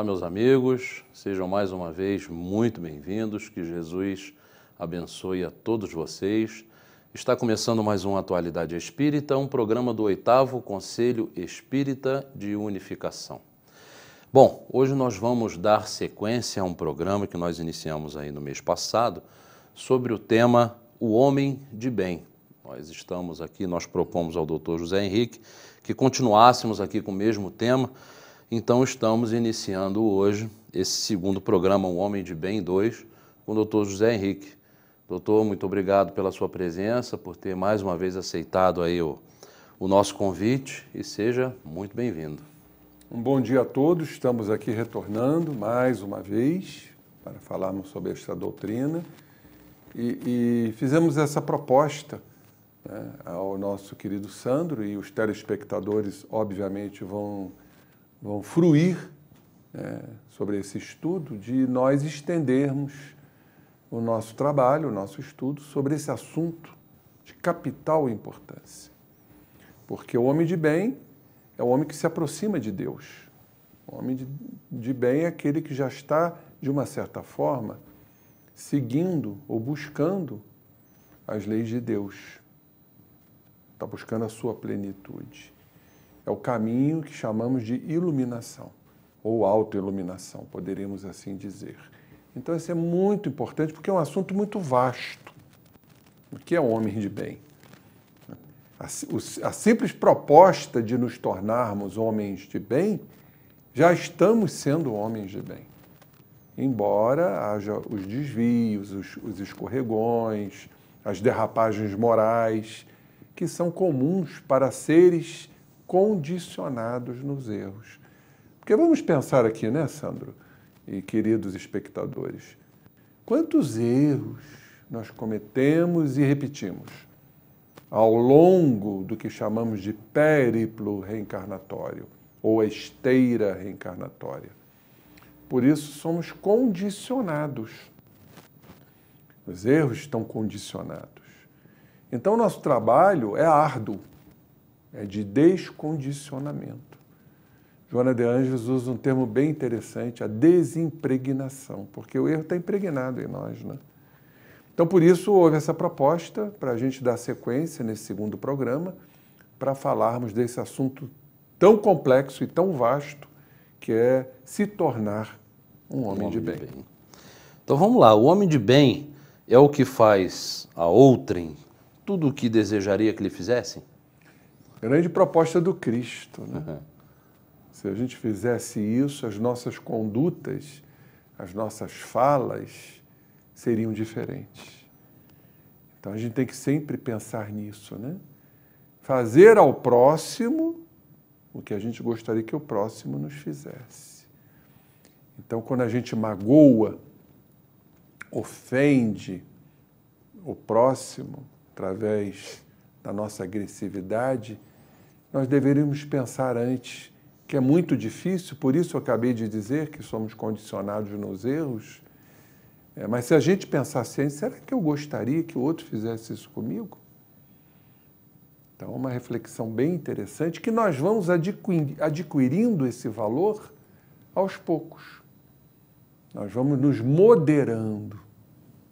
Olá, meus amigos, sejam mais uma vez muito bem-vindos. Que Jesus abençoe a todos vocês. Está começando mais um Atualidade Espírita, um programa do oitavo Conselho Espírita de Unificação. Bom, hoje nós vamos dar sequência a um programa que nós iniciamos aí no mês passado sobre o tema O Homem de Bem. Nós estamos aqui, nós propomos ao Dr. José Henrique que continuássemos aqui com o mesmo tema então, estamos iniciando hoje esse segundo programa, Um Homem de Bem 2, com o doutor José Henrique. Doutor, muito obrigado pela sua presença, por ter mais uma vez aceitado aí o, o nosso convite e seja muito bem-vindo. Um bom dia a todos, estamos aqui retornando mais uma vez para falarmos sobre esta doutrina e, e fizemos essa proposta né, ao nosso querido Sandro e os telespectadores, obviamente, vão vão fruir é, sobre esse estudo de nós estendermos o nosso trabalho, o nosso estudo sobre esse assunto de capital importância. Porque o homem de bem é o homem que se aproxima de Deus. O homem de, de bem é aquele que já está, de uma certa forma, seguindo ou buscando as leis de Deus. Está buscando a sua plenitude. É o caminho que chamamos de iluminação ou autoiluminação, poderíamos assim dizer. Então, isso é muito importante porque é um assunto muito vasto. O que é homem de bem? A simples proposta de nos tornarmos homens de bem, já estamos sendo homens de bem. Embora haja os desvios, os, os escorregões, as derrapagens morais, que são comuns para seres condicionados nos erros. Porque vamos pensar aqui, né, Sandro? E queridos espectadores, quantos erros nós cometemos e repetimos ao longo do que chamamos de périplo reencarnatório ou a esteira reencarnatória? Por isso somos condicionados. Os erros estão condicionados. Então, nosso trabalho é árduo é de descondicionamento. Joana de Anjos usa um termo bem interessante, a desimpregnação, porque o erro está impregnado em nós. Né? Então, por isso, houve essa proposta para a gente dar sequência nesse segundo programa, para falarmos desse assunto tão complexo e tão vasto que é se tornar um homem, um homem de, bem. de bem. Então vamos lá, o homem de bem é o que faz a outrem tudo o que desejaria que lhe fizessem? grande proposta do Cristo. Né? Uhum. Se a gente fizesse isso, as nossas condutas, as nossas falas seriam diferentes. Então a gente tem que sempre pensar nisso, né? Fazer ao próximo o que a gente gostaria que o próximo nos fizesse. Então, quando a gente magoa, ofende o próximo através da nossa agressividade, nós deveríamos pensar antes, que é muito difícil, por isso eu acabei de dizer que somos condicionados nos erros. É, mas se a gente pensasse assim, antes, será que eu gostaria que o outro fizesse isso comigo? Então, é uma reflexão bem interessante que nós vamos adquirindo esse valor aos poucos. Nós vamos nos moderando.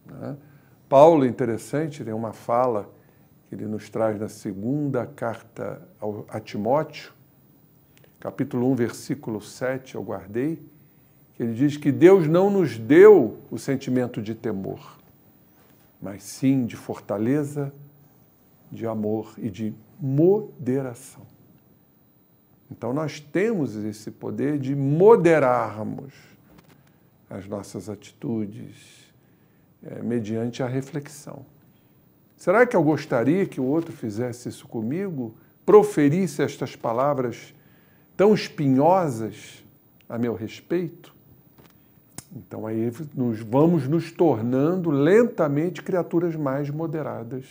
Né? Paulo, interessante, tem uma fala que ele nos traz na segunda carta ao, a Timóteo, capítulo 1, versículo 7, eu guardei, que ele diz que Deus não nos deu o sentimento de temor, mas sim de fortaleza, de amor e de moderação. Então nós temos esse poder de moderarmos as nossas atitudes é, mediante a reflexão. Será que eu gostaria que o outro fizesse isso comigo? Proferisse estas palavras tão espinhosas a meu respeito? Então aí nos, vamos nos tornando lentamente criaturas mais moderadas,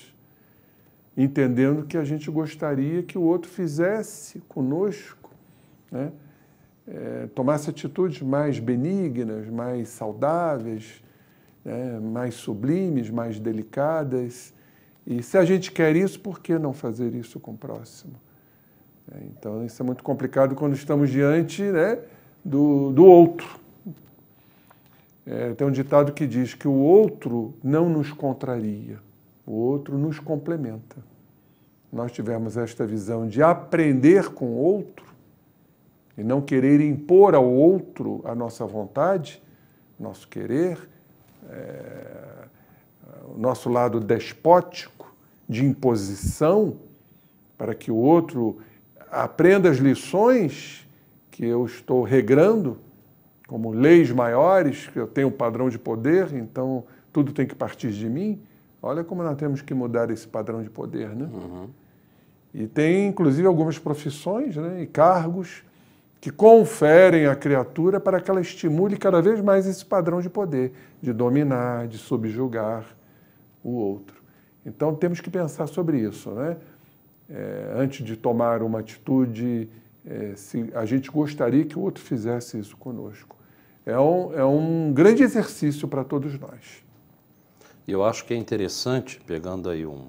entendendo que a gente gostaria que o outro fizesse conosco, né? É, tomasse atitudes mais benignas, mais saudáveis, né? mais sublimes, mais delicadas e se a gente quer isso, por que não fazer isso com o próximo? É, então, isso é muito complicado quando estamos diante né, do, do outro. É, tem um ditado que diz que o outro não nos contraria, o outro nos complementa. Nós tivemos esta visão de aprender com o outro e não querer impor ao outro a nossa vontade, nosso querer, é, o nosso lado despótico de imposição, para que o outro aprenda as lições que eu estou regrando, como leis maiores, que eu tenho um padrão de poder, então tudo tem que partir de mim. Olha como nós temos que mudar esse padrão de poder, né? Uhum. E tem, inclusive, algumas profissões né, e cargos que conferem à criatura para que ela estimule cada vez mais esse padrão de poder, de dominar, de subjugar, o outro. Então temos que pensar sobre isso. Né? É, antes de tomar uma atitude, é, se a gente gostaria que o outro fizesse isso conosco. É um, é um grande exercício para todos nós. Eu acho que é interessante, pegando aí um,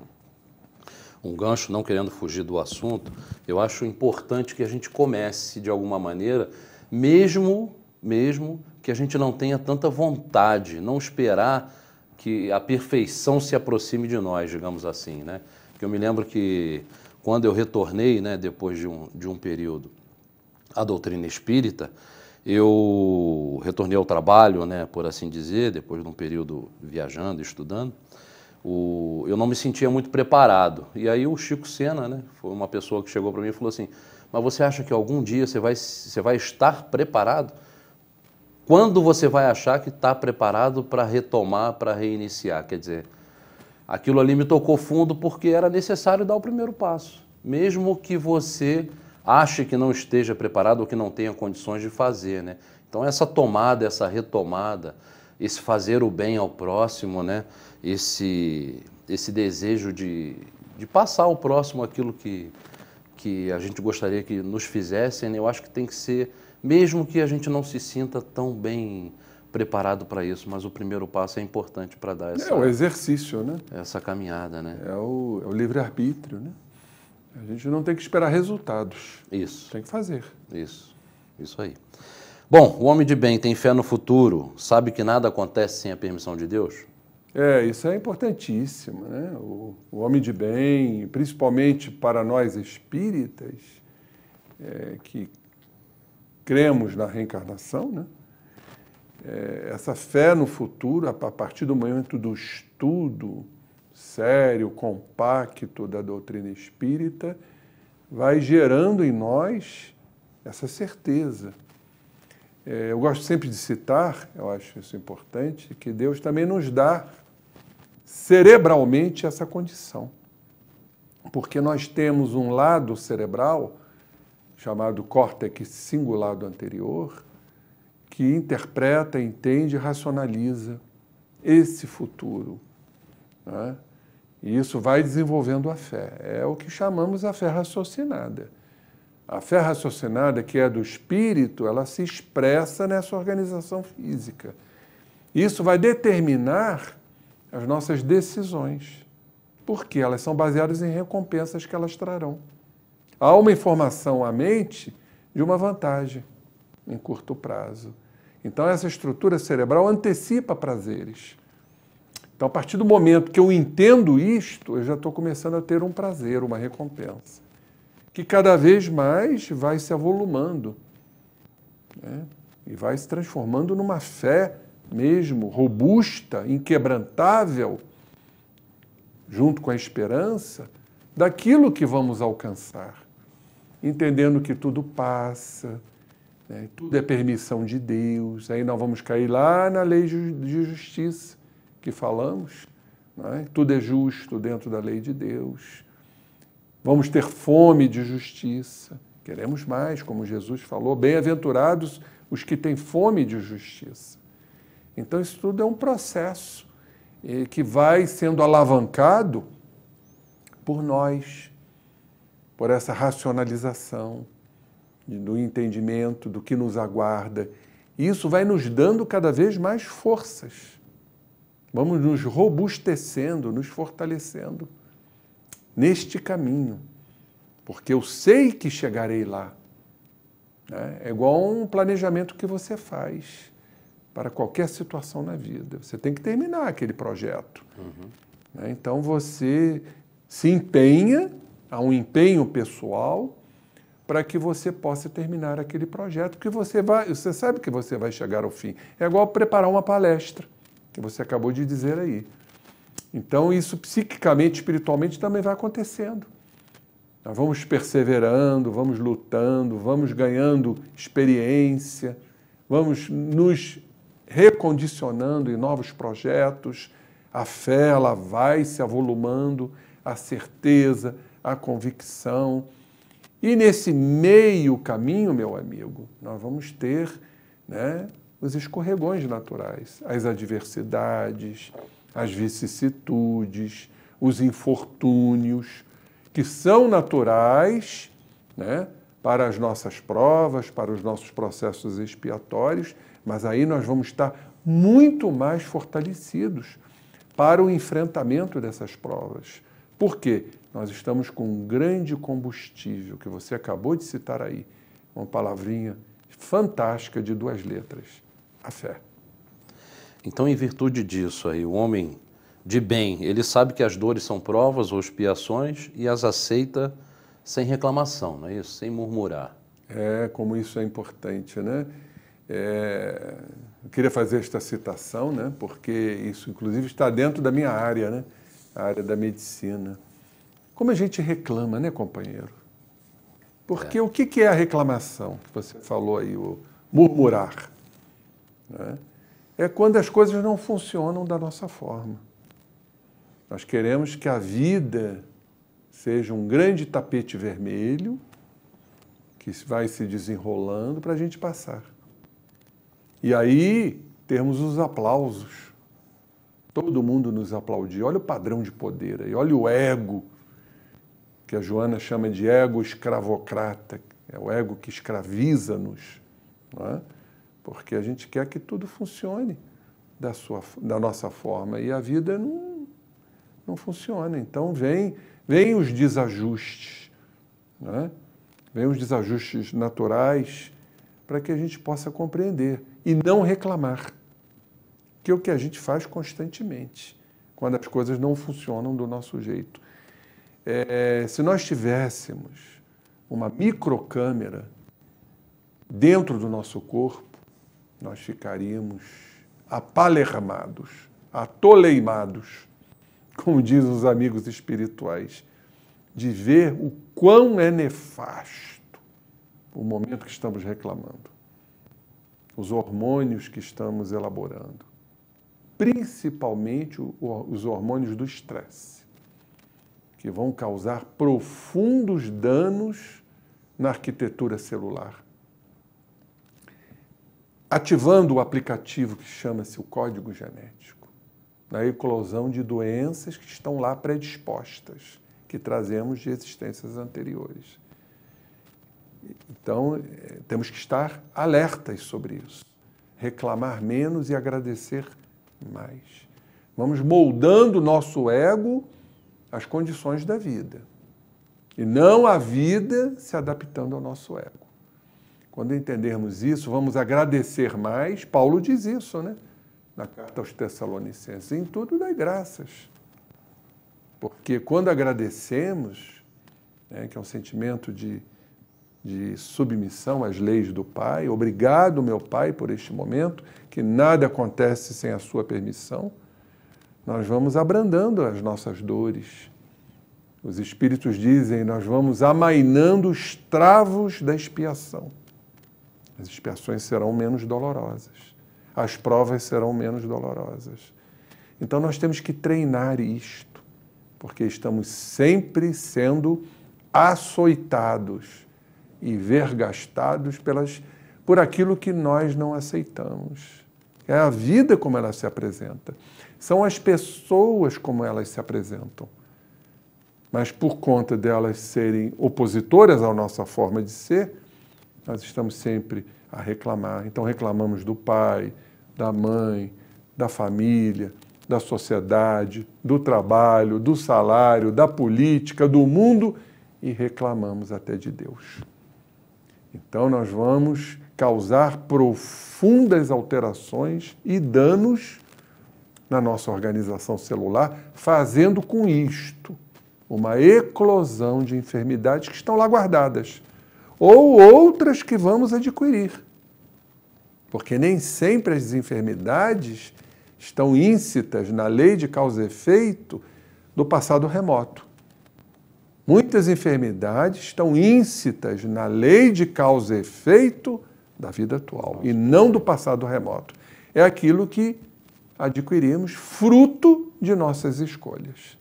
um gancho, não querendo fugir do assunto, eu acho importante que a gente comece de alguma maneira, mesmo, mesmo que a gente não tenha tanta vontade, não esperar que a perfeição se aproxime de nós, digamos assim, né? Que eu me lembro que quando eu retornei, né, depois de um, de um período, à doutrina espírita, eu retornei ao trabalho, né, por assim dizer, depois de um período viajando, estudando, o, eu não me sentia muito preparado. E aí o Chico Sena, né, foi uma pessoa que chegou para mim e falou assim, mas você acha que algum dia você vai, você vai estar preparado? Quando você vai achar que está preparado para retomar, para reiniciar? Quer dizer, aquilo ali me tocou fundo porque era necessário dar o primeiro passo. Mesmo que você ache que não esteja preparado ou que não tenha condições de fazer, né? Então essa tomada, essa retomada, esse fazer o bem ao próximo, né? Esse esse desejo de, de passar ao próximo aquilo que que a gente gostaria que nos fizessem, né? eu acho que tem que ser mesmo que a gente não se sinta tão bem preparado para isso, mas o primeiro passo é importante para dar é, essa... É o exercício, né? Essa caminhada, né? É o, é o livre-arbítrio, né? A gente não tem que esperar resultados. Isso. Tem que fazer. Isso. Isso aí. Bom, o homem de bem tem fé no futuro, sabe que nada acontece sem a permissão de Deus? É, isso é importantíssimo, né? O, o homem de bem, principalmente para nós espíritas, é, que cremos na reencarnação, né? É, essa fé no futuro, a partir do momento do estudo sério, compacto da doutrina espírita, vai gerando em nós essa certeza. É, eu gosto sempre de citar, eu acho isso importante, que Deus também nos dá cerebralmente essa condição. Porque nós temos um lado cerebral chamado córtex singulado anterior, que interpreta, entende e racionaliza esse futuro. Né? E isso vai desenvolvendo a fé. É o que chamamos a fé raciocinada. A fé raciocinada, que é do espírito, ela se expressa nessa organização física. Isso vai determinar as nossas decisões, porque elas são baseadas em recompensas que elas trarão. Há uma informação à mente de uma vantagem em curto prazo. Então, essa estrutura cerebral antecipa prazeres. Então, a partir do momento que eu entendo isto, eu já estou começando a ter um prazer, uma recompensa, que cada vez mais vai se avolumando né? e vai se transformando numa fé mesmo robusta, inquebrantável, junto com a esperança daquilo que vamos alcançar entendendo que tudo passa, né? tudo é permissão de Deus. Aí nós vamos cair lá na lei de justiça que falamos. Né? Tudo é justo dentro da lei de Deus. Vamos ter fome de justiça. Queremos mais, como Jesus falou. Bem-aventurados os que têm fome de justiça. Então, isso tudo é um processo eh, que vai sendo alavancado por nós, por essa racionalização do entendimento do que nos aguarda. E isso vai nos dando cada vez mais forças. Vamos nos robustecendo, nos fortalecendo neste caminho, porque eu sei que chegarei lá. Né? É igual um planejamento que você faz para qualquer situação na vida. Você tem que terminar aquele projeto. Uhum. Né? Então você se empenha a um empenho pessoal para que você possa terminar aquele projeto, porque você vai, você sabe que você vai chegar ao fim. É igual preparar uma palestra, que você acabou de dizer aí. Então isso psiquicamente, espiritualmente também vai acontecendo. Nós vamos perseverando, vamos lutando, vamos ganhando experiência, vamos nos recondicionando em novos projetos. A fé ela vai se avolumando, a certeza, a convicção. E nesse meio caminho, meu amigo, nós vamos ter né, os escorregões naturais, as adversidades, as vicissitudes, os infortúnios, que são naturais né, para as nossas provas, para os nossos processos expiatórios, mas aí nós vamos estar muito mais fortalecidos para o enfrentamento dessas provas. Por quê? Nós estamos com um grande combustível que você acabou de citar aí, uma palavrinha fantástica de duas letras: a fé. Então, em virtude disso aí, o homem de bem, ele sabe que as dores são provas ou expiações e as aceita sem reclamação, não é isso? Sem murmurar. É, como isso é importante, né? É, eu queria fazer esta citação, né? Porque isso, inclusive, está dentro da minha área, né? A área da medicina. Como a gente reclama, né, companheiro? Porque é. o que, é a reclamação que você falou aí, o murmurar? Né? É quando as coisas não funcionam da nossa forma. Nós queremos que a vida seja um grande tapete vermelho que vai se desenrolando para a gente passar. E aí temos os aplausos. Todo mundo nos aplaudiu. Olha o padrão de poder aí, olha o ego que a Joana chama de ego escravocrata, é o ego que escraviza-nos, é? porque a gente quer que tudo funcione da, sua, da nossa forma e a vida não, não funciona. Então vem, vem os desajustes, é? vem os desajustes naturais para que a gente possa compreender e não reclamar, que é o que a gente faz constantemente quando as coisas não funcionam do nosso jeito é, se nós tivéssemos uma microcâmera dentro do nosso corpo, nós ficaríamos apalermados, atoleimados, como dizem os amigos espirituais, de ver o quão é nefasto o momento que estamos reclamando, os hormônios que estamos elaborando, principalmente os hormônios do estresse que vão causar profundos danos na arquitetura celular. Ativando o aplicativo que chama-se o código genético, na eclosão de doenças que estão lá predispostas, que trazemos de existências anteriores. Então, eh, temos que estar alertas sobre isso, reclamar menos e agradecer mais. Vamos moldando o nosso ego as condições da vida. E não a vida se adaptando ao nosso ego. Quando entendermos isso, vamos agradecer mais. Paulo diz isso, né? Na carta aos Tessalonicenses: em tudo dai graças. Porque quando agradecemos, né, que é um sentimento de, de submissão às leis do Pai, obrigado, meu Pai, por este momento, que nada acontece sem a sua permissão nós vamos abrandando as nossas dores. Os Espíritos dizem, nós vamos amainando os travos da expiação. As expiações serão menos dolorosas, as provas serão menos dolorosas. Então nós temos que treinar isto, porque estamos sempre sendo açoitados e vergastados pelas, por aquilo que nós não aceitamos. É a vida como ela se apresenta. São as pessoas como elas se apresentam. Mas por conta delas serem opositoras à nossa forma de ser, nós estamos sempre a reclamar. Então reclamamos do pai, da mãe, da família, da sociedade, do trabalho, do salário, da política, do mundo e reclamamos até de Deus. Então nós vamos causar profundas alterações e danos na nossa organização celular, fazendo com isto uma eclosão de enfermidades que estão lá guardadas, ou outras que vamos adquirir. Porque nem sempre as enfermidades estão íncitas na lei de causa e efeito do passado remoto. Muitas enfermidades estão íncitas na lei de causa e efeito da vida atual e não do passado remoto. É aquilo que adquirimos, fruto de nossas escolhas.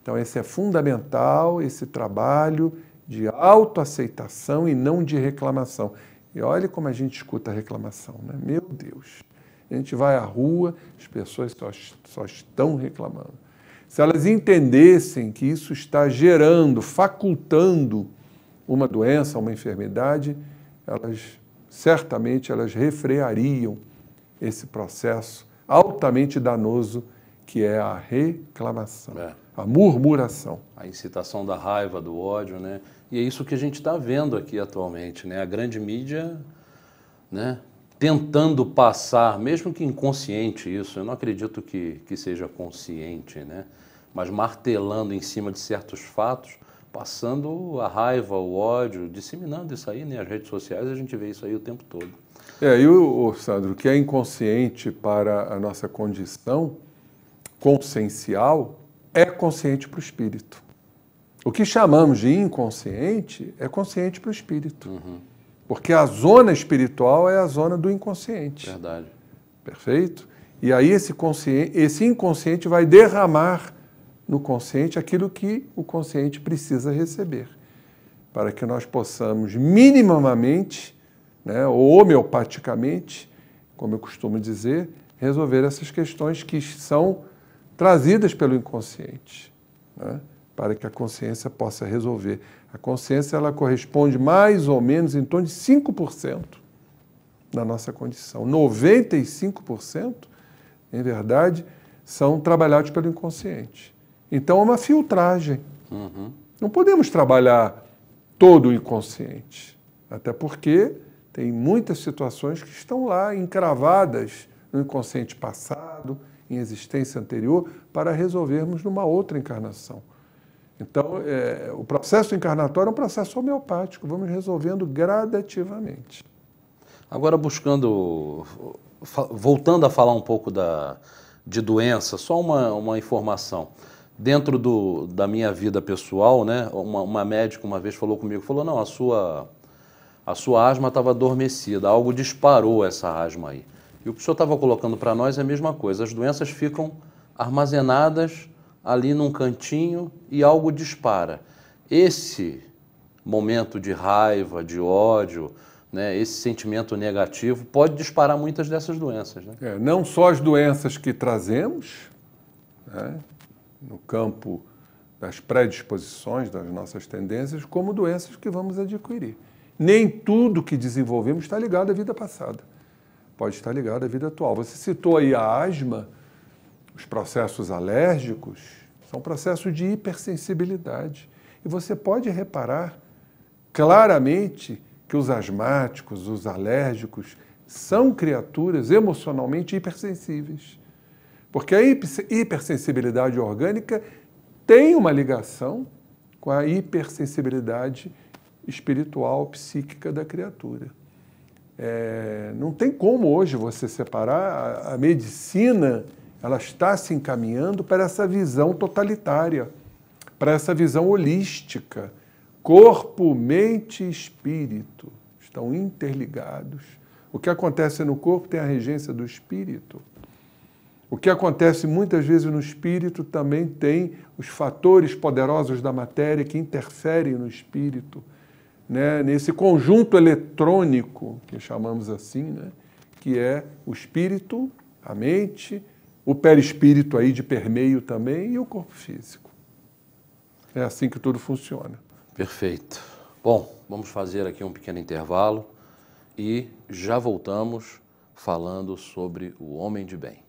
Então, esse é fundamental, esse trabalho de autoaceitação e não de reclamação. E olha como a gente escuta a reclamação, né? Meu Deus. A gente vai à rua, as pessoas só, só estão reclamando. Se elas entendessem que isso está gerando, facultando uma doença, uma enfermidade, elas certamente elas refreariam esse processo altamente danoso que é a reclamação, é. a murmuração. A incitação da raiva, do ódio, né? E é isso que a gente está vendo aqui atualmente, né? A grande mídia, né? Tentando passar, mesmo que inconsciente isso, eu não acredito que, que seja consciente, né? Mas martelando em cima de certos fatos, passando a raiva, o ódio, disseminando isso aí, né? As redes sociais, a gente vê isso aí o tempo todo. É, e o, Sandro, o que é inconsciente para a nossa condição consciencial é consciente para o espírito. O que chamamos de inconsciente é consciente para o espírito. Uhum. Porque a zona espiritual é a zona do inconsciente. Verdade. Perfeito? E aí esse, consciente, esse inconsciente vai derramar no consciente aquilo que o consciente precisa receber, para que nós possamos minimamente né, ou homeopaticamente, como eu costumo dizer, resolver essas questões que são trazidas pelo inconsciente, né, para que a consciência possa resolver. A consciência ela corresponde mais ou menos em torno de 5% da nossa condição. 95%, em verdade, são trabalhados pelo inconsciente. Então é uma filtragem. Uhum. Não podemos trabalhar todo o inconsciente, até porque tem muitas situações que estão lá encravadas no inconsciente passado, em existência anterior, para resolvermos numa outra encarnação. Então, é, o processo encarnatório é um processo homeopático, vamos resolvendo gradativamente. Agora, buscando, voltando a falar um pouco da, de doença, só uma, uma informação. Dentro do, da minha vida pessoal, né, uma, uma médica uma vez falou comigo, falou, não, a sua a sua asma estava adormecida, algo disparou essa asma aí. E o que o senhor estava colocando para nós é a mesma coisa, as doenças ficam armazenadas ali num cantinho e algo dispara. Esse momento de raiva, de ódio, né, esse sentimento negativo pode disparar muitas dessas doenças. Né? É, não só as doenças que trazemos né, no campo das predisposições, das nossas tendências, como doenças que vamos adquirir nem tudo que desenvolvemos está ligado à vida passada. Pode estar ligado à vida atual. Você citou aí a asma, os processos alérgicos, são processos de hipersensibilidade. E você pode reparar claramente que os asmáticos, os alérgicos, são criaturas emocionalmente hipersensíveis. Porque a hipersensibilidade orgânica tem uma ligação com a hipersensibilidade espiritual, psíquica da criatura. É, não tem como hoje você separar a, a medicina, ela está se encaminhando para essa visão totalitária, para essa visão holística. Corpo, mente e espírito estão interligados. O que acontece no corpo tem a regência do espírito. O que acontece muitas vezes no espírito também tem os fatores poderosos da matéria que interferem no espírito né, nesse conjunto eletrônico, que chamamos assim, né, que é o espírito, a mente, o perispírito aí de permeio também e o corpo físico. É assim que tudo funciona. Perfeito. Bom, vamos fazer aqui um pequeno intervalo e já voltamos falando sobre o homem de bem.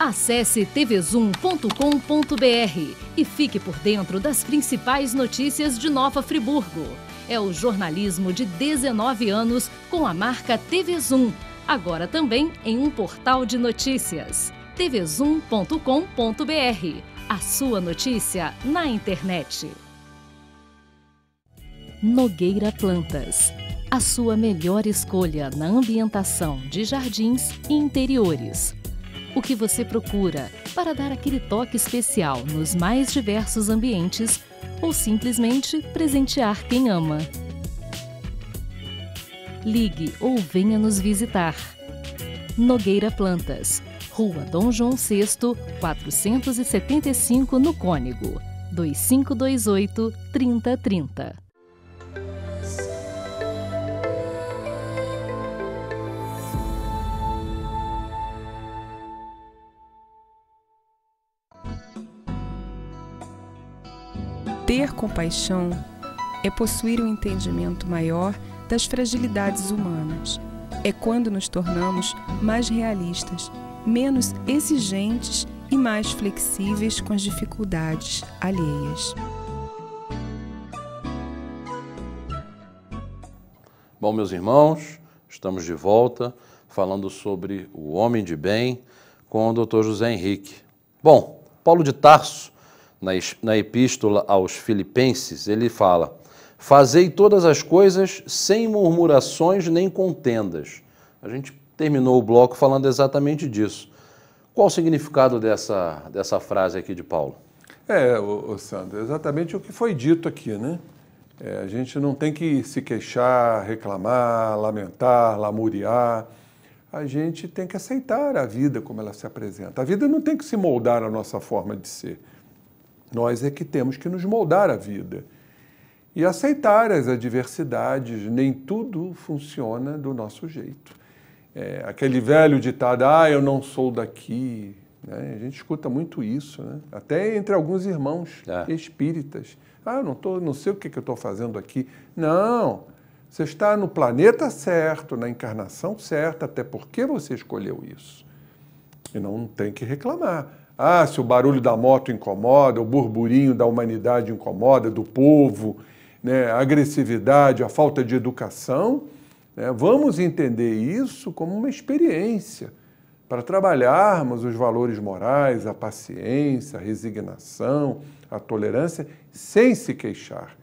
Acesse tvzoom.com.br e fique por dentro das principais notícias de Nova Friburgo. É o jornalismo de 19 anos com a marca TV agora também em um portal de notícias. tvzoom.com.br. A sua notícia na internet. Nogueira Plantas. A sua melhor escolha na ambientação de jardins e interiores o que você procura para dar aquele toque especial nos mais diversos ambientes ou simplesmente presentear quem ama. Ligue ou venha nos visitar. Nogueira Plantas, Rua Dom João VI, 475 no Cônego, 2528 3030. Ter compaixão é possuir um entendimento maior das fragilidades humanas. É quando nos tornamos mais realistas, menos exigentes e mais flexíveis com as dificuldades alheias. Bom, meus irmãos, estamos de volta falando sobre o homem de bem com o Dr. José Henrique. Bom, Paulo de Tarso na epístola aos Filipenses, ele fala: Fazei todas as coisas sem murmurações nem contendas. A gente terminou o bloco falando exatamente disso. Qual o significado dessa, dessa frase aqui de Paulo? É, o, Sandro, exatamente o que foi dito aqui, né? É, a gente não tem que se queixar, reclamar, lamentar, lamuriar. A gente tem que aceitar a vida como ela se apresenta. A vida não tem que se moldar à nossa forma de ser. Nós é que temos que nos moldar à vida e aceitar as adversidades. Nem tudo funciona do nosso jeito. É, aquele velho ditado, ah, eu não sou daqui. Né? A gente escuta muito isso, né? até entre alguns irmãos é. espíritas. Ah, eu não, tô, não sei o que, que eu estou fazendo aqui. Não, você está no planeta certo, na encarnação certa, até porque você escolheu isso. E não tem que reclamar. Ah, se o barulho da moto incomoda, o burburinho da humanidade incomoda, do povo, né, a agressividade, a falta de educação, né, vamos entender isso como uma experiência para trabalharmos os valores morais, a paciência, a resignação, a tolerância, sem se queixar.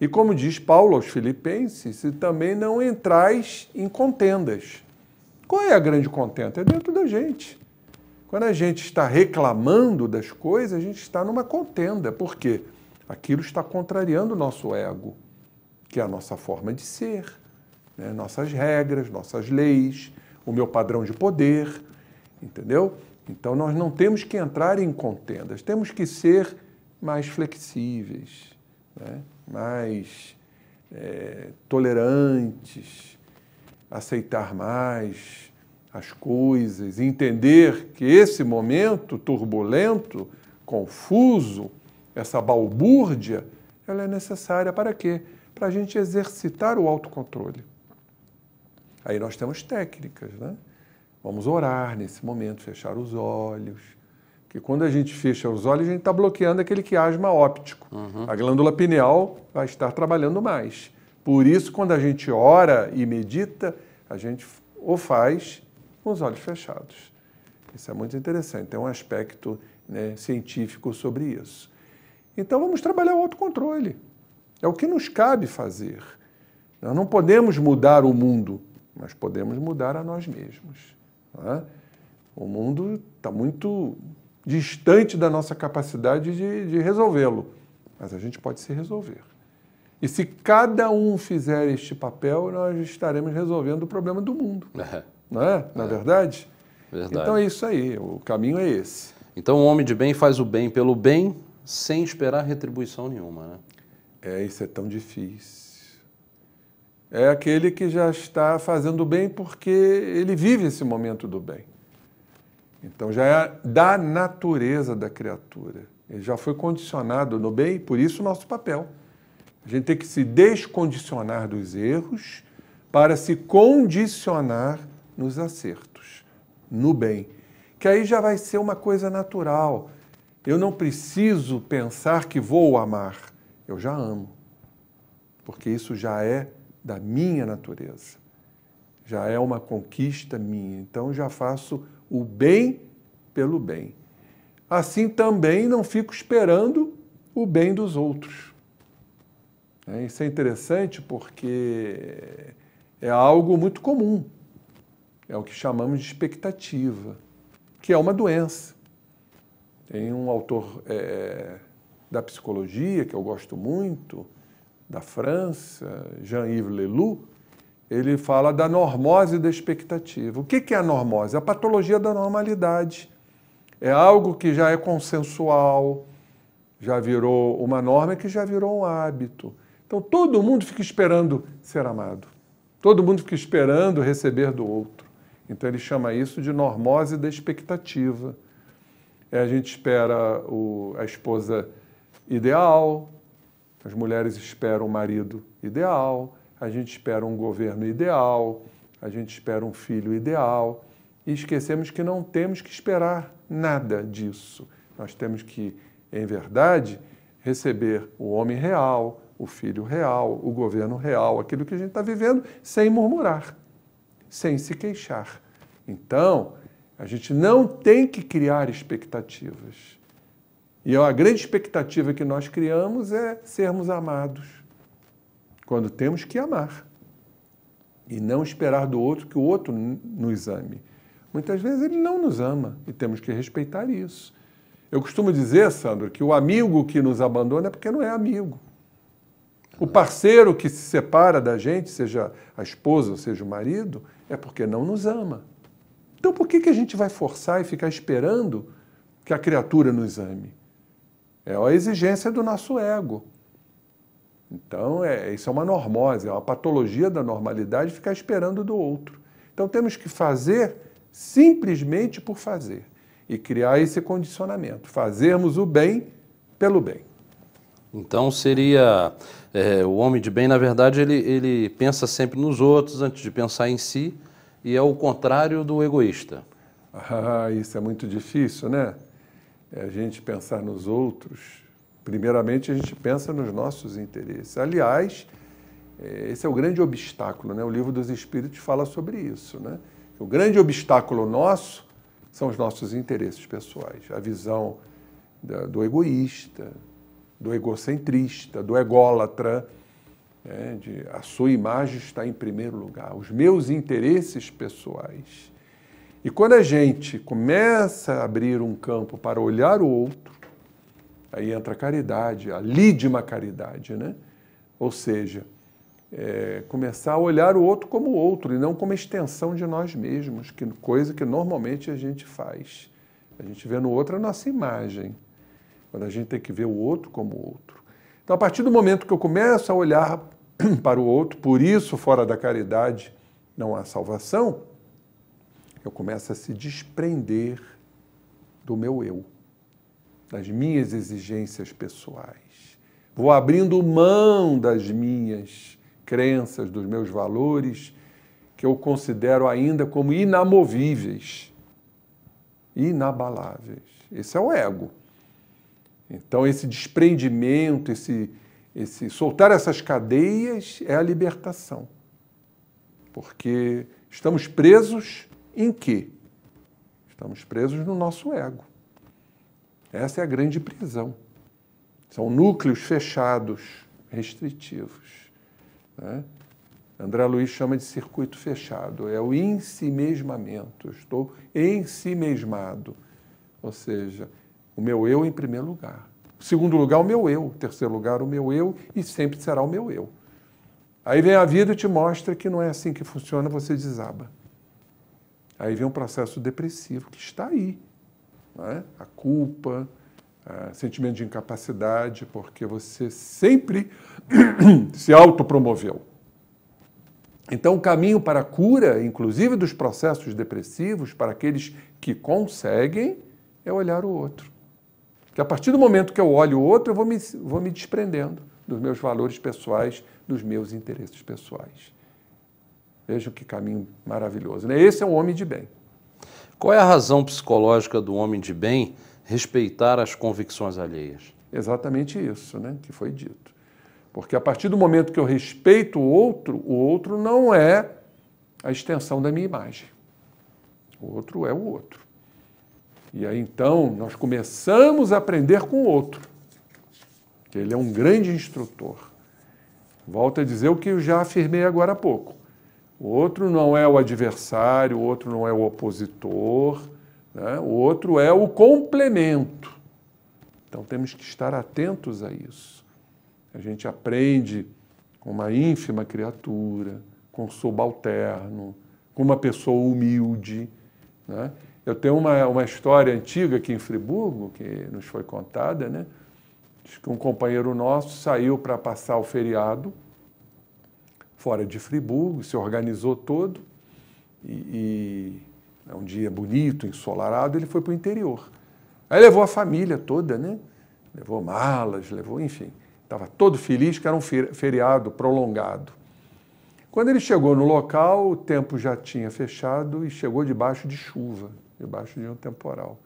E como diz Paulo aos Filipenses, se também não entrais em contendas. Qual é a grande contenda? É dentro da gente. Quando a gente está reclamando das coisas, a gente está numa contenda, porque aquilo está contrariando o nosso ego, que é a nossa forma de ser, né? nossas regras, nossas leis, o meu padrão de poder, entendeu? Então nós não temos que entrar em contendas, temos que ser mais flexíveis, né? mais é, tolerantes, aceitar mais, as coisas, entender que esse momento turbulento, confuso, essa balbúrdia, ela é necessária para quê? Para a gente exercitar o autocontrole. Aí nós temos técnicas, né? Vamos orar nesse momento, fechar os olhos. que quando a gente fecha os olhos, a gente está bloqueando aquele quiasma óptico. Uhum. A glândula pineal vai estar trabalhando mais. Por isso, quando a gente ora e medita, a gente o faz com os olhos fechados. Isso é muito interessante, tem um aspecto né, científico sobre isso. Então vamos trabalhar o autocontrole. É o que nos cabe fazer. Nós não podemos mudar o mundo, mas podemos mudar a nós mesmos. É? O mundo está muito distante da nossa capacidade de, de resolvê-lo, mas a gente pode se resolver. E se cada um fizer este papel, nós estaremos resolvendo o problema do mundo é? na é. verdade? verdade? Então é isso aí, o caminho é esse. Então o homem de bem faz o bem pelo bem sem esperar retribuição nenhuma. Né? É, isso é tão difícil. É aquele que já está fazendo o bem porque ele vive esse momento do bem. Então já é da natureza da criatura. Ele já foi condicionado no bem, por isso o nosso papel. A gente tem que se descondicionar dos erros para se condicionar nos acertos, no bem. Que aí já vai ser uma coisa natural. Eu não preciso pensar que vou amar. Eu já amo. Porque isso já é da minha natureza. Já é uma conquista minha. Então já faço o bem pelo bem. Assim também não fico esperando o bem dos outros. É, isso é interessante porque é algo muito comum. É o que chamamos de expectativa, que é uma doença. Tem um autor é, da psicologia, que eu gosto muito, da França, Jean-Yves Leloup, ele fala da normose da expectativa. O que é a normose? A patologia da normalidade. É algo que já é consensual, já virou uma norma que já virou um hábito. Então todo mundo fica esperando ser amado. Todo mundo fica esperando receber do outro. Então ele chama isso de normose da expectativa. É, a gente espera o, a esposa ideal, as mulheres esperam o marido ideal, a gente espera um governo ideal, a gente espera um filho ideal e esquecemos que não temos que esperar nada disso. Nós temos que, em verdade, receber o homem real, o filho real, o governo real, aquilo que a gente está vivendo, sem murmurar sem se queixar. Então, a gente não tem que criar expectativas. E a grande expectativa que nós criamos é sermos amados, quando temos que amar. E não esperar do outro que o outro nos ame. Muitas vezes ele não nos ama e temos que respeitar isso. Eu costumo dizer, Sandro, que o amigo que nos abandona é porque não é amigo. O parceiro que se separa da gente, seja a esposa ou seja o marido, é porque não nos ama. Então por que, que a gente vai forçar e ficar esperando que a criatura nos ame? É a exigência do nosso ego. Então, é, isso é uma normose, é uma patologia da normalidade ficar esperando do outro. Então, temos que fazer simplesmente por fazer e criar esse condicionamento, fazermos o bem pelo bem. Então seria é, o homem de bem, na verdade, ele, ele pensa sempre nos outros antes de pensar em si e é o contrário do egoísta. Ah, isso é muito difícil, né? É a gente pensar nos outros. Primeiramente, a gente pensa nos nossos interesses. Aliás, é, esse é o grande obstáculo, né? O livro dos Espíritos fala sobre isso, né? O grande obstáculo nosso são os nossos interesses pessoais, a visão do egoísta, do egocentrista, do ególatra, né, de, a sua imagem está em primeiro lugar, os meus interesses pessoais. E quando a gente começa a abrir um campo para olhar o outro, aí entra a caridade, a lídima caridade, né? Ou seja, é, começar a olhar o outro como outro e não como extensão de nós mesmos, que coisa que normalmente a gente faz. A gente vê no outro a nossa imagem quando a gente tem que ver o outro como o outro. Então, a partir do momento que eu começo a olhar para o outro, por isso fora da caridade não há salvação, eu começo a se desprender do meu eu, das minhas exigências pessoais. Vou abrindo mão das minhas crenças, dos meus valores, que eu considero ainda como inamovíveis, inabaláveis. Esse é o ego. Então, esse desprendimento, esse, esse soltar essas cadeias é a libertação. Porque estamos presos em quê? Estamos presos no nosso ego. Essa é a grande prisão. São núcleos fechados, restritivos. Né? André Luiz chama de circuito fechado, é o ensimesmamento. Eu estou ensimesmado. Ou seja, o meu eu em primeiro lugar. Segundo lugar, o meu eu. Terceiro lugar, o meu eu. E sempre será o meu eu. Aí vem a vida e te mostra que não é assim que funciona, você desaba. Aí vem um processo depressivo que está aí. Né? A culpa, a sentimento de incapacidade, porque você sempre se autopromoveu. Então, o caminho para a cura, inclusive dos processos depressivos, para aqueles que conseguem, é olhar o outro. Que a partir do momento que eu olho o outro, eu vou me, vou me desprendendo dos meus valores pessoais, dos meus interesses pessoais. Veja que caminho maravilhoso. Né? Esse é o homem de bem. Qual é a razão psicológica do homem de bem respeitar as convicções alheias? Exatamente isso né, que foi dito. Porque a partir do momento que eu respeito o outro, o outro não é a extensão da minha imagem. O outro é o outro. E aí então nós começamos a aprender com o outro, que ele é um grande instrutor. Volto a dizer o que eu já afirmei agora há pouco. O outro não é o adversário, o outro não é o opositor, né? o outro é o complemento. Então temos que estar atentos a isso. A gente aprende com uma ínfima criatura, com um subalterno, com uma pessoa humilde. Né? Eu tenho uma, uma história antiga aqui em Friburgo, que nos foi contada, né? Diz que um companheiro nosso saiu para passar o feriado fora de Friburgo, se organizou todo e, e é um dia bonito, ensolarado, ele foi para o interior. Aí levou a família toda, né? Levou malas, levou, enfim. Estava todo feliz que era um feriado prolongado. Quando ele chegou no local, o tempo já tinha fechado e chegou debaixo de chuva debaixo de um temporal.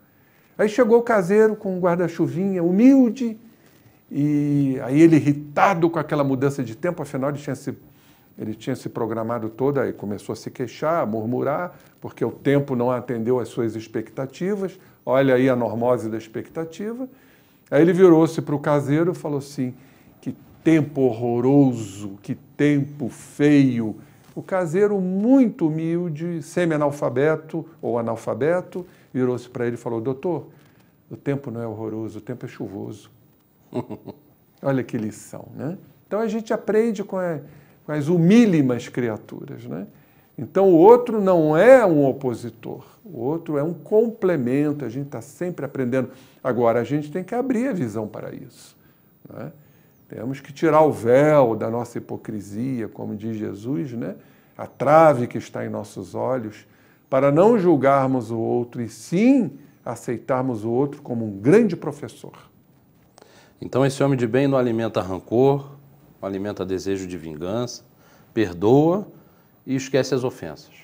Aí chegou o caseiro com um guarda-chuvinha humilde, e aí ele irritado com aquela mudança de tempo, afinal ele tinha se, ele tinha se programado todo, aí começou a se queixar, a murmurar, porque o tempo não atendeu às suas expectativas, olha aí a normose da expectativa. Aí ele virou-se para o caseiro e falou assim, que tempo horroroso, que tempo feio, o caseiro, muito humilde, semi-analfabeto ou analfabeto, virou-se para ele e falou: Doutor, o tempo não é horroroso, o tempo é chuvoso. Olha que lição, né? Então a gente aprende com, a, com as humílimas criaturas, né? Então o outro não é um opositor, o outro é um complemento, a gente está sempre aprendendo. Agora, a gente tem que abrir a visão para isso. Né? Temos que tirar o véu da nossa hipocrisia, como diz Jesus, né? a trave que está em nossos olhos, para não julgarmos o outro e sim aceitarmos o outro como um grande professor. Então, esse homem de bem não alimenta rancor, não alimenta desejo de vingança, perdoa e esquece as ofensas.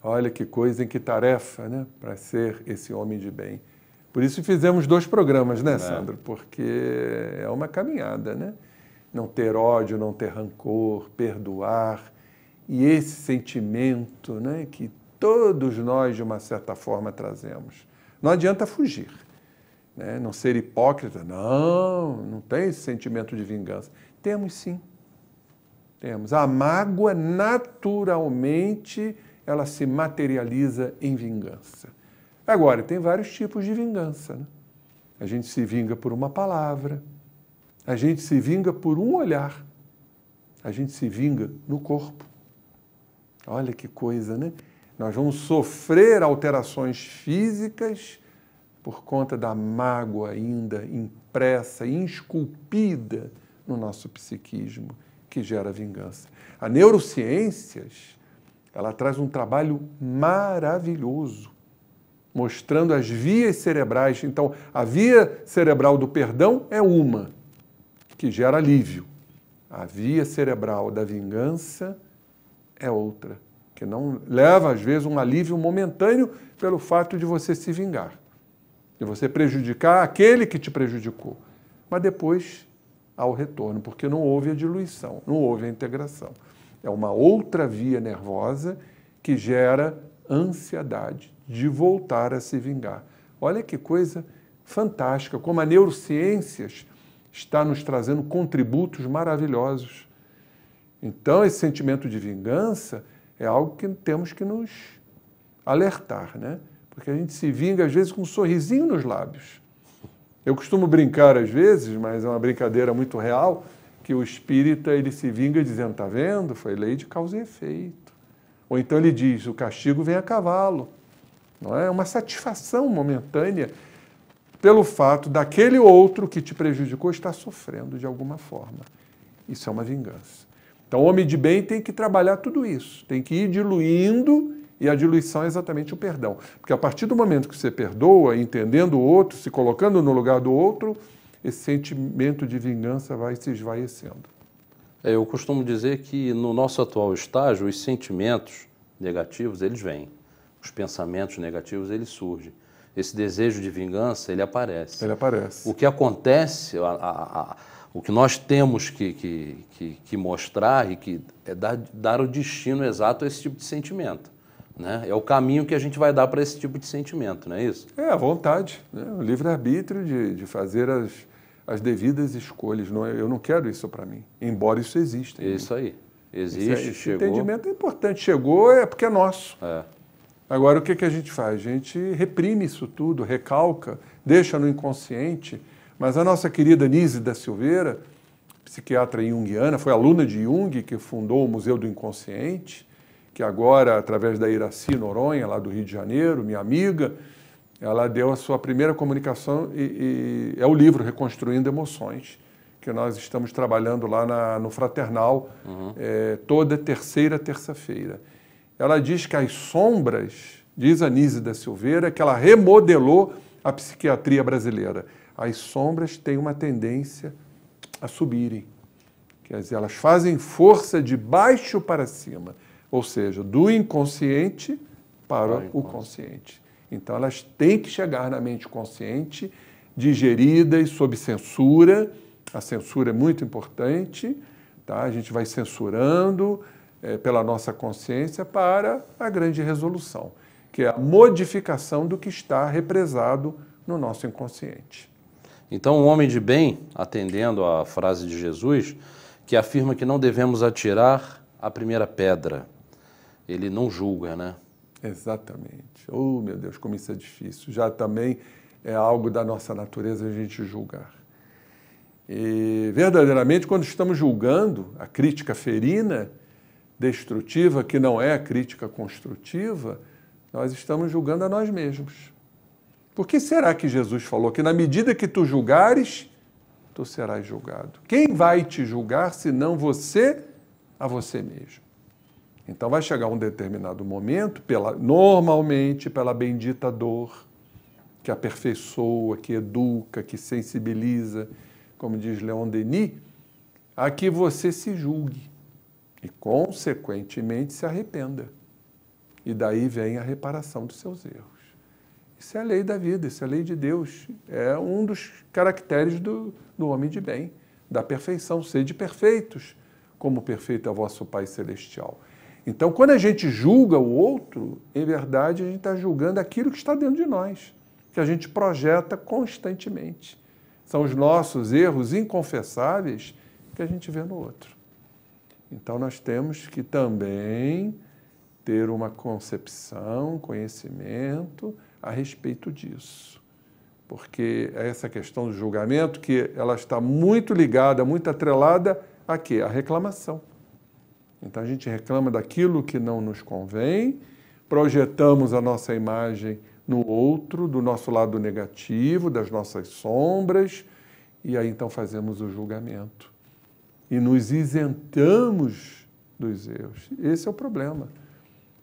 Olha que coisa, em que tarefa, né? Para ser esse homem de bem. Por isso fizemos dois programas, né, é. Sandro? Porque é uma caminhada, né? Não ter ódio, não ter rancor, perdoar. E esse sentimento né, que todos nós, de uma certa forma, trazemos. Não adianta fugir, né? não ser hipócrita. Não, não tem esse sentimento de vingança. Temos sim. Temos. A mágoa, naturalmente, ela se materializa em vingança. Agora, tem vários tipos de vingança. Né? A gente se vinga por uma palavra, a gente se vinga por um olhar, a gente se vinga no corpo. Olha que coisa, né? Nós vamos sofrer alterações físicas por conta da mágoa ainda impressa, esculpida no nosso psiquismo, que gera vingança. A neurociências, ela traz um trabalho maravilhoso mostrando as vias cerebrais. Então, a via cerebral do perdão é uma, que gera alívio. A via cerebral da vingança é outra, que não leva, às vezes, um alívio momentâneo pelo fato de você se vingar, de você prejudicar aquele que te prejudicou. Mas depois há o retorno, porque não houve a diluição, não houve a integração. É uma outra via nervosa que gera ansiedade, de voltar a se vingar. Olha que coisa fantástica, como a neurociências está nos trazendo contributos maravilhosos. Então, esse sentimento de vingança é algo que temos que nos alertar, né? Porque a gente se vinga, às vezes, com um sorrisinho nos lábios. Eu costumo brincar às vezes, mas é uma brincadeira muito real, que o espírita ele se vinga dizendo, tá vendo? Foi lei de causa e efeito. Ou então ele diz, o castigo vem a cavalo. Não é? é? uma satisfação momentânea pelo fato daquele outro que te prejudicou estar sofrendo de alguma forma. Isso é uma vingança. Então, o homem de bem tem que trabalhar tudo isso, tem que ir diluindo, e a diluição é exatamente o perdão. Porque a partir do momento que você perdoa, entendendo o outro, se colocando no lugar do outro, esse sentimento de vingança vai se esvaecendo. É, eu costumo dizer que no nosso atual estágio, os sentimentos negativos, eles vêm os pensamentos negativos, ele surge. Esse desejo de vingança, ele aparece. Ele aparece. O que acontece, a, a, a, o que nós temos que, que, que, que mostrar e que é dar, dar, o destino exato a esse tipo de sentimento. Né? É o caminho que a gente vai dar para esse tipo de sentimento, não é isso? É, a vontade, né? o livre-arbítrio de, de fazer as, as devidas escolhas. Não, eu não quero isso para mim, embora isso exista. Isso mim. aí. É Existe, Esse, esse entendimento é importante. Chegou é porque é nosso. É. Agora, o que, que a gente faz? A gente reprime isso tudo, recalca, deixa no inconsciente. Mas a nossa querida Nise da Silveira, psiquiatra junguiana, foi aluna de Jung que fundou o Museu do Inconsciente, que agora, através da Iraci Noronha, lá do Rio de Janeiro, minha amiga, ela deu a sua primeira comunicação e, e é o livro Reconstruindo Emoções, que nós estamos trabalhando lá na, no Fraternal uhum. é, toda terceira terça-feira ela diz que as sombras, diz da Silveira, que ela remodelou a psiquiatria brasileira. As sombras têm uma tendência a subirem. Quer dizer, elas fazem força de baixo para cima, ou seja, do inconsciente para o, o consciente. Então elas têm que chegar na mente consciente, digeridas, sob censura. A censura é muito importante, tá? A gente vai censurando, é, pela nossa consciência para a grande resolução, que é a modificação do que está represado no nosso inconsciente. Então, o um homem de bem, atendendo à frase de Jesus, que afirma que não devemos atirar a primeira pedra, ele não julga, né? Exatamente. Oh, meu Deus, como isso é difícil. Já também é algo da nossa natureza a gente julgar. E verdadeiramente, quando estamos julgando a crítica ferina, destrutiva, que não é a crítica construtiva, nós estamos julgando a nós mesmos. Por que será que Jesus falou que na medida que tu julgares, tu serás julgado? Quem vai te julgar senão você a você mesmo? Então vai chegar um determinado momento, pela, normalmente pela bendita dor, que aperfeiçoa, que educa, que sensibiliza, como diz Leon Denis, a que você se julgue e, consequentemente, se arrependa. E daí vem a reparação dos seus erros. Isso é a lei da vida, isso é a lei de Deus. É um dos caracteres do, do homem de bem, da perfeição. Sede perfeitos, como perfeito é vosso Pai Celestial. Então, quando a gente julga o outro, em verdade, a gente está julgando aquilo que está dentro de nós, que a gente projeta constantemente. São os nossos erros inconfessáveis que a gente vê no outro. Então, nós temos que também ter uma concepção, conhecimento a respeito disso. Porque é essa questão do julgamento, que ela está muito ligada, muito atrelada a quê? A reclamação. Então a gente reclama daquilo que não nos convém, projetamos a nossa imagem no outro, do nosso lado negativo, das nossas sombras, e aí então fazemos o julgamento e nos isentamos dos erros. Esse é o problema.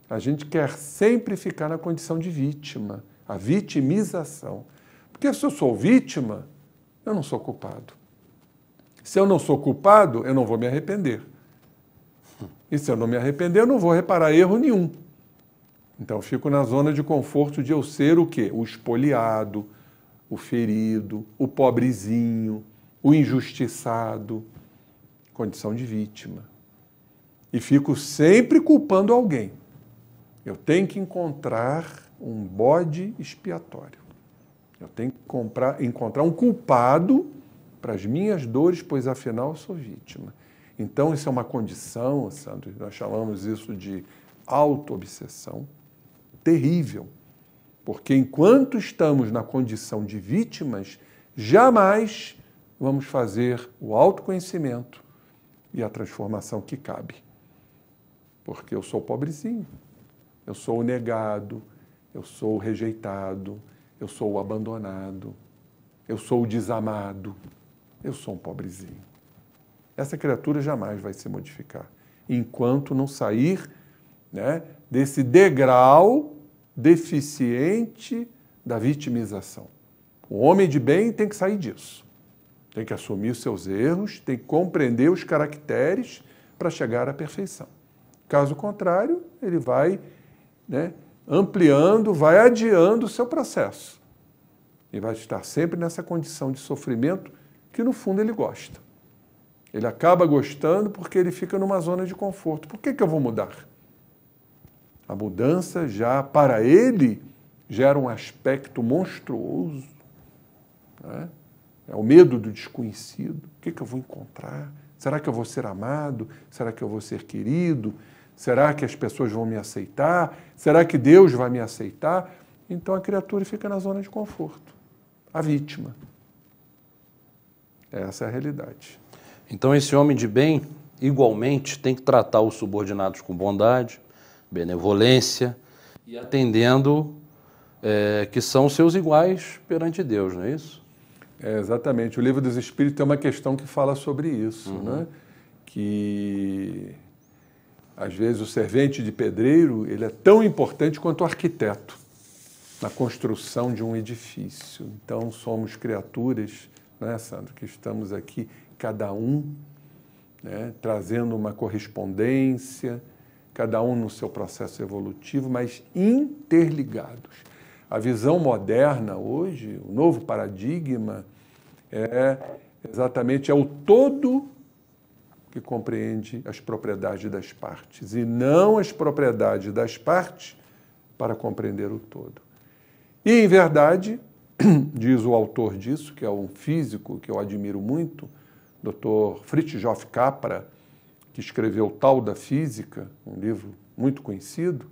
A gente quer sempre ficar na condição de vítima, a vitimização. Porque se eu sou vítima, eu não sou culpado. Se eu não sou culpado, eu não vou me arrepender. E se eu não me arrepender, eu não vou reparar erro nenhum. Então fico na zona de conforto de eu ser o quê? O espoliado, o ferido, o pobrezinho, o injustiçado condição de vítima. E fico sempre culpando alguém. Eu tenho que encontrar um bode expiatório. Eu tenho que comprar, encontrar um culpado para as minhas dores, pois afinal eu sou vítima. Então, isso é uma condição, Sandro, nós chamamos isso de autoobsessão terrível. Porque enquanto estamos na condição de vítimas, jamais vamos fazer o autoconhecimento e a transformação que cabe. Porque eu sou pobrezinho, eu sou o negado, eu sou o rejeitado, eu sou o abandonado, eu sou o desamado, eu sou um pobrezinho. Essa criatura jamais vai se modificar enquanto não sair né, desse degrau deficiente da vitimização. O homem de bem tem que sair disso. Tem que assumir os seus erros, tem que compreender os caracteres para chegar à perfeição. Caso contrário, ele vai né, ampliando, vai adiando o seu processo. E vai estar sempre nessa condição de sofrimento que, no fundo, ele gosta. Ele acaba gostando porque ele fica numa zona de conforto. Por que, que eu vou mudar? A mudança já, para ele, gera um aspecto monstruoso. Né? É o medo do desconhecido. O que, é que eu vou encontrar? Será que eu vou ser amado? Será que eu vou ser querido? Será que as pessoas vão me aceitar? Será que Deus vai me aceitar? Então a criatura fica na zona de conforto, a vítima. Essa é a realidade. Então esse homem de bem, igualmente, tem que tratar os subordinados com bondade, benevolência e atendendo é, que são seus iguais perante Deus, não é isso? É, exatamente. O livro dos Espíritos é uma questão que fala sobre isso, uhum. né? Que às vezes o servente de pedreiro ele é tão importante quanto o arquiteto na construção de um edifício. Então somos criaturas, né, Sandro, que estamos aqui cada um né, trazendo uma correspondência, cada um no seu processo evolutivo, mas interligados. A visão moderna hoje, o novo paradigma, é exatamente é o todo que compreende as propriedades das partes e não as propriedades das partes para compreender o todo. E, em verdade, diz o autor disso, que é um físico que eu admiro muito, Dr. Fritjof Capra, que escreveu Tal da Física, um livro muito conhecido,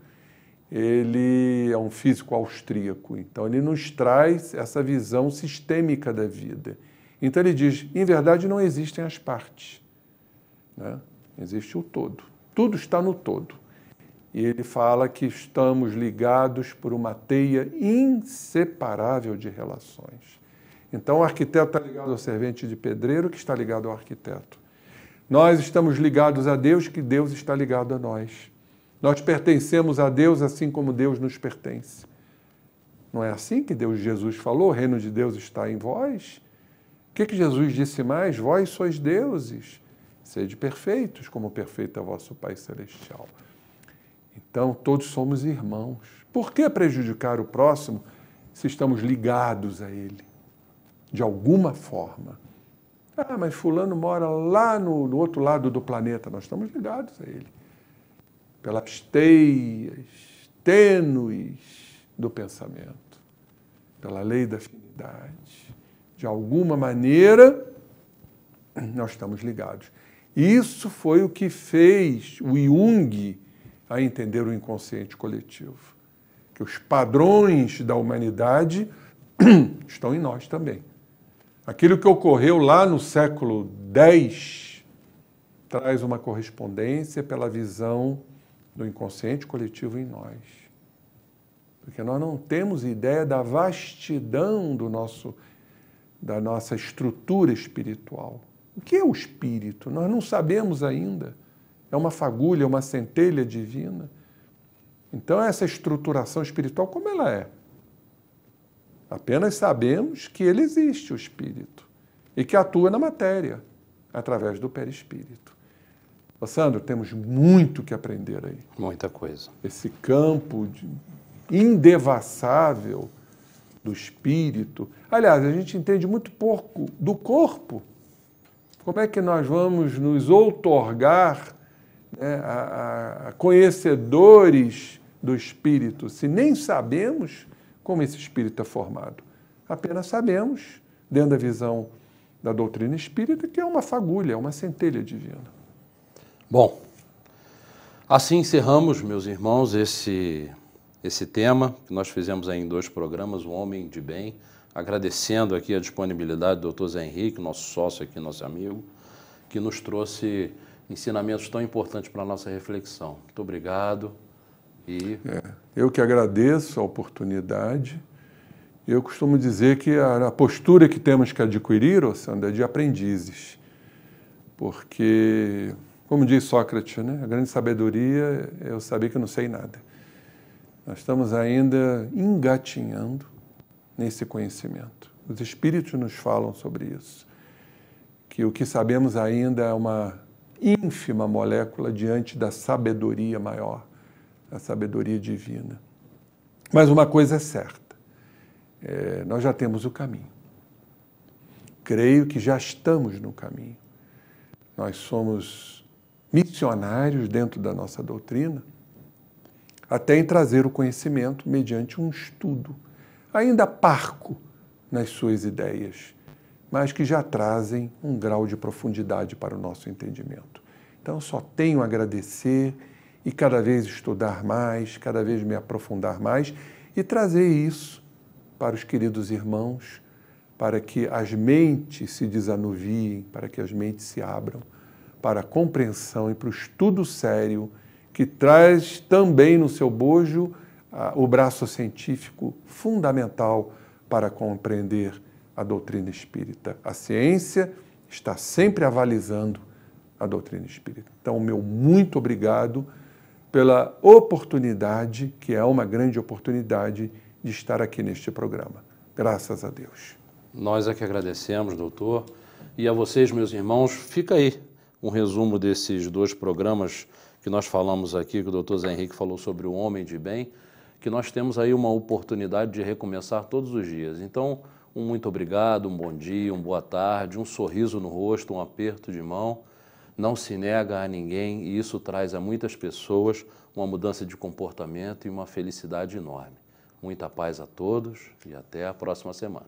ele é um físico austríaco, então ele nos traz essa visão sistêmica da vida. Então ele diz: em verdade não existem as partes, né? existe o todo. Tudo está no todo. E ele fala que estamos ligados por uma teia inseparável de relações. Então o arquiteto está ligado ao servente de pedreiro, que está ligado ao arquiteto. Nós estamos ligados a Deus, que Deus está ligado a nós. Nós pertencemos a Deus assim como Deus nos pertence. Não é assim que Deus Jesus falou? O reino de Deus está em vós. O que, que Jesus disse mais? Vós sois deuses, sede perfeitos, como perfeito é vosso Pai Celestial. Então, todos somos irmãos. Por que prejudicar o próximo se estamos ligados a ele? De alguma forma. Ah, mas Fulano mora lá no, no outro lado do planeta. Nós estamos ligados a ele pelas teias tênues do pensamento, pela lei da afinidade. De alguma maneira, nós estamos ligados. Isso foi o que fez o Jung a entender o inconsciente coletivo. Que os padrões da humanidade estão em nós também. Aquilo que ocorreu lá no século X traz uma correspondência pela visão do inconsciente coletivo em nós. Porque nós não temos ideia da vastidão do nosso, da nossa estrutura espiritual. O que é o espírito? Nós não sabemos ainda. É uma fagulha, uma centelha divina. Então, essa estruturação espiritual, como ela é? Apenas sabemos que ele existe, o espírito, e que atua na matéria, através do perispírito. Sandro, temos muito que aprender aí. Muita coisa. Esse campo de... indevassável do espírito. Aliás, a gente entende muito pouco do corpo. Como é que nós vamos nos outorgar né, a, a conhecedores do espírito se nem sabemos como esse espírito é formado? Apenas sabemos, dentro da visão da doutrina espírita, que é uma fagulha, é uma centelha divina. Bom, assim encerramos, meus irmãos, esse, esse tema que nós fizemos aí em dois programas, O Homem de Bem, agradecendo aqui a disponibilidade do Dr. Zé Henrique, nosso sócio aqui, nosso amigo, que nos trouxe ensinamentos tão importantes para a nossa reflexão. Muito obrigado. E... É, eu que agradeço a oportunidade. Eu costumo dizer que a, a postura que temos que adquirir, Sandra, é de aprendizes, porque como diz Sócrates, né? a grande sabedoria é eu saber que eu não sei nada. Nós estamos ainda engatinhando nesse conhecimento. Os Espíritos nos falam sobre isso, que o que sabemos ainda é uma ínfima molécula diante da sabedoria maior, a sabedoria divina. Mas uma coisa é certa: é, nós já temos o caminho. Creio que já estamos no caminho. Nós somos missionários dentro da nossa doutrina, até em trazer o conhecimento mediante um estudo, ainda parco nas suas ideias, mas que já trazem um grau de profundidade para o nosso entendimento. Então, só tenho a agradecer e cada vez estudar mais, cada vez me aprofundar mais e trazer isso para os queridos irmãos, para que as mentes se desanuviem, para que as mentes se abram para a compreensão e para o estudo sério que traz também no seu bojo ah, o braço científico fundamental para compreender a doutrina espírita. A ciência está sempre avalizando a doutrina espírita. Então, meu muito obrigado pela oportunidade, que é uma grande oportunidade, de estar aqui neste programa. Graças a Deus. Nós é que agradecemos, doutor. E a vocês, meus irmãos, fica aí um resumo desses dois programas que nós falamos aqui, que o doutor Zé Henrique falou sobre o homem de bem, que nós temos aí uma oportunidade de recomeçar todos os dias. Então, um muito obrigado, um bom dia, uma boa tarde, um sorriso no rosto, um aperto de mão. Não se nega a ninguém e isso traz a muitas pessoas uma mudança de comportamento e uma felicidade enorme. Muita paz a todos e até a próxima semana.